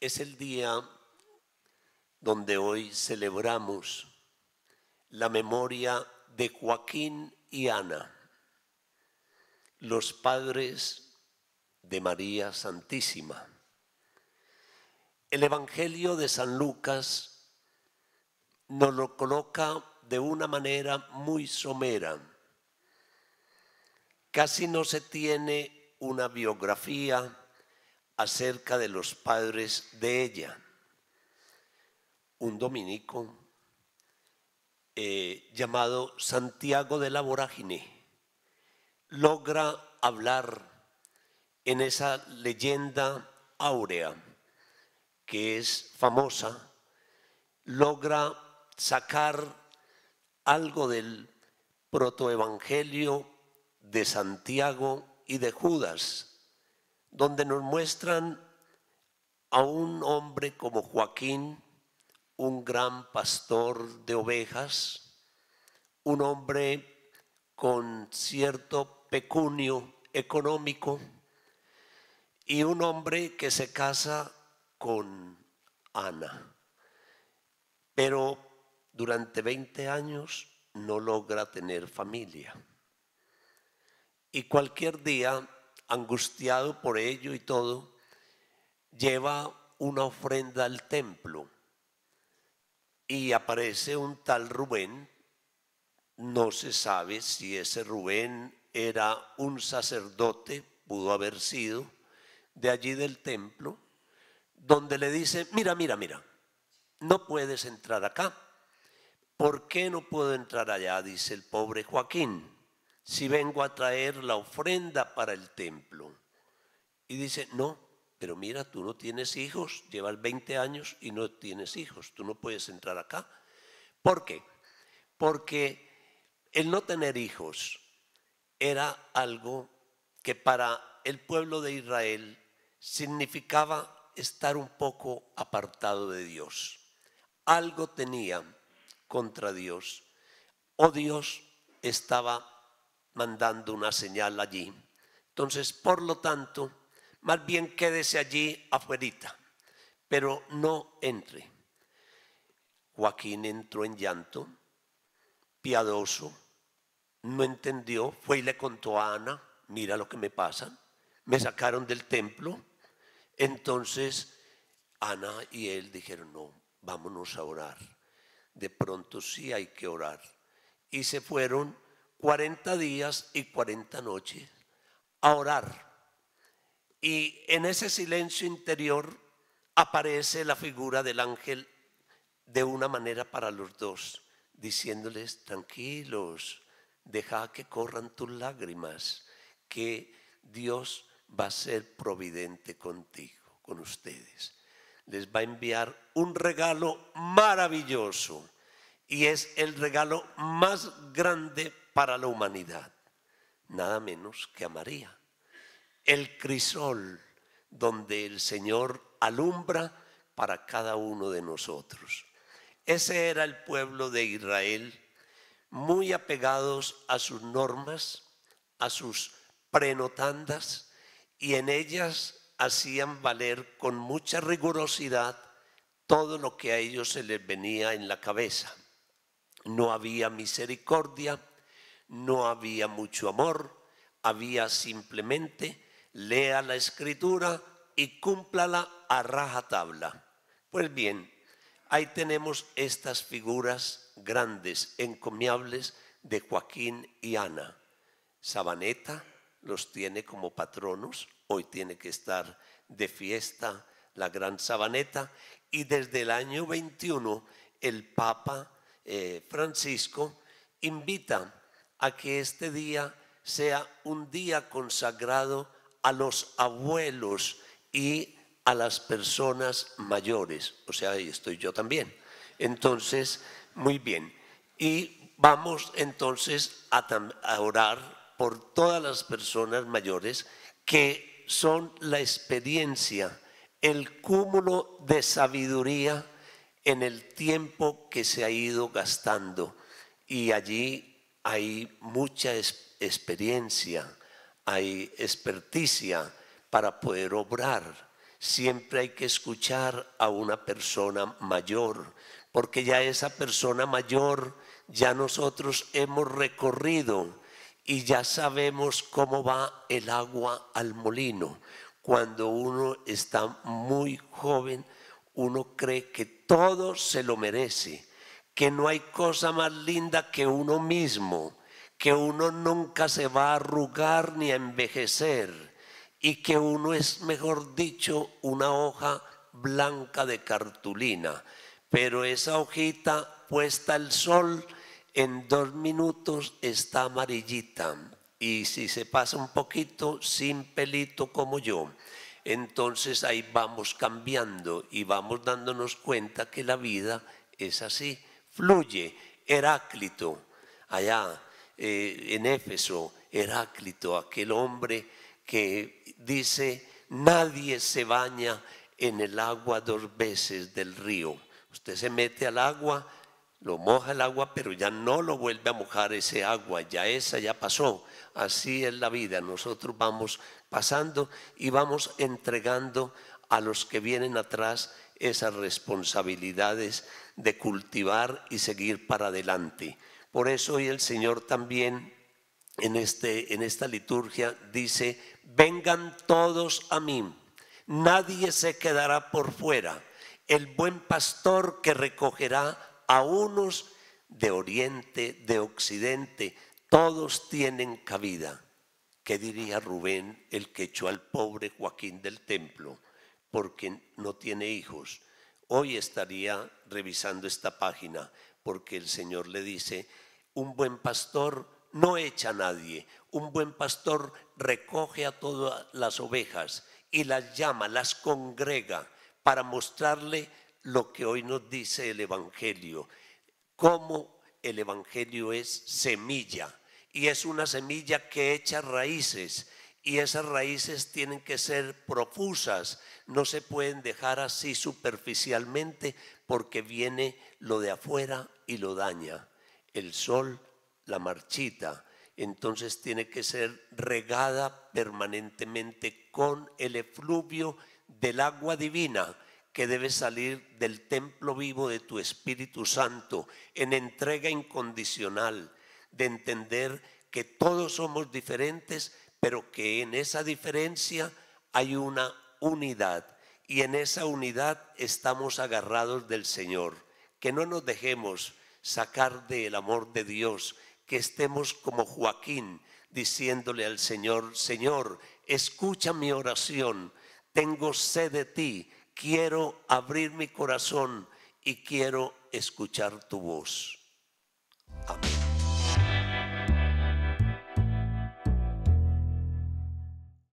es el día donde hoy celebramos la memoria de Joaquín y Ana, los padres de María Santísima. El Evangelio de San Lucas nos lo coloca de una manera muy somera. Casi no se tiene una biografía acerca de los padres de ella. Un dominico eh, llamado Santiago de la Vorágine logra hablar en esa leyenda áurea que es famosa, logra sacar algo del protoevangelio de Santiago y de Judas donde nos muestran a un hombre como Joaquín, un gran pastor de ovejas, un hombre con cierto pecunio económico y un hombre que se casa con Ana. Pero durante 20 años no logra tener familia. Y cualquier día angustiado por ello y todo, lleva una ofrenda al templo y aparece un tal Rubén, no se sabe si ese Rubén era un sacerdote, pudo haber sido, de allí del templo, donde le dice, mira, mira, mira, no puedes entrar acá. ¿Por qué no puedo entrar allá? Dice el pobre Joaquín si vengo a traer la ofrenda para el templo. Y dice, no, pero mira, tú no tienes hijos, llevas 20 años y no tienes hijos, tú no puedes entrar acá. ¿Por qué? Porque el no tener hijos era algo que para el pueblo de Israel significaba estar un poco apartado de Dios. Algo tenía contra Dios o Dios estaba mandando una señal allí. Entonces, por lo tanto, más bien quédese allí afuerita, pero no entre. Joaquín entró en llanto, piadoso, no entendió, fue y le contó a Ana, mira lo que me pasa, me sacaron del templo. Entonces, Ana y él dijeron, no, vámonos a orar. De pronto sí hay que orar. Y se fueron 40 días y 40 noches a orar. Y en ese silencio interior aparece la figura del ángel de una manera para los dos, diciéndoles, tranquilos, deja que corran tus lágrimas, que Dios va a ser providente contigo, con ustedes. Les va a enviar un regalo maravilloso y es el regalo más grande para la humanidad, nada menos que a María. El crisol donde el Señor alumbra para cada uno de nosotros. Ese era el pueblo de Israel, muy apegados a sus normas, a sus prenotandas, y en ellas hacían valer con mucha rigurosidad todo lo que a ellos se les venía en la cabeza. No había misericordia, no había mucho amor, había simplemente lea la escritura y cúmplala a rajatabla. Pues bien, ahí tenemos estas figuras grandes, encomiables de Joaquín y Ana. Sabaneta los tiene como patronos, hoy tiene que estar de fiesta la gran Sabaneta y desde el año 21 el Papa eh, Francisco invita a que este día sea un día consagrado a los abuelos y a las personas mayores. O sea, ahí estoy yo también. Entonces, muy bien. Y vamos entonces a, orar por todas las personas mayores que son la experiencia, el cúmulo de sabiduría en el tiempo que se ha ido gastando. Y allí hay mucha experiencia, hay experticia para poder obrar. Siempre hay que escuchar a una persona mayor, porque ya esa persona mayor, ya nosotros hemos recorrido y ya sabemos cómo va el agua al molino. Cuando uno está muy joven, uno cree que todo se lo merece que no hay cosa más linda que uno mismo, que uno nunca se va a arrugar ni a envejecer y que uno es, mejor dicho, una hoja blanca de cartulina. Pero esa hojita puesta al sol en dos minutos está amarillita y si se pasa un poquito, sin pelito como yo. Entonces ahí vamos cambiando y vamos dándonos cuenta que la vida es así fluye Heráclito, allá eh, en Éfeso, Heráclito, aquel hombre que dice, nadie se baña en el agua dos veces del río. Usted se mete al agua, lo moja el agua, pero ya no lo vuelve a mojar ese agua, ya esa ya pasó. Así es la vida, nosotros vamos pasando y vamos entregando a los que vienen atrás esas responsabilidades de cultivar y seguir para adelante. Por eso hoy el Señor también en, este, en esta liturgia dice, vengan todos a mí, nadie se quedará por fuera, el buen pastor que recogerá a unos de oriente, de occidente, todos tienen cabida. ¿Qué diría Rubén, el que echó al pobre Joaquín del templo? porque no tiene hijos, hoy estaría revisando esta página porque el Señor le dice, un buen pastor no echa a nadie, un buen pastor recoge a todas las ovejas y las llama, las congrega para mostrarle lo que hoy nos dice el Evangelio, cómo el Evangelio es semilla y es una semilla que echa raíces y esas raíces tienen que ser profusas, no se pueden dejar así superficialmente porque viene lo de afuera y lo daña. El sol la marchita, entonces tiene que ser regada permanentemente con el efluvio del agua divina que debe salir del templo vivo de tu Espíritu Santo en entrega incondicional, de entender que todos somos diferentes, pero que en esa diferencia hay una unidad y en esa unidad estamos agarrados del Señor, que no nos dejemos sacar del amor de Dios, que estemos como Joaquín diciéndole al Señor, Señor, escucha mi oración, tengo sed de ti, quiero abrir mi corazón y quiero escuchar tu voz. Amén.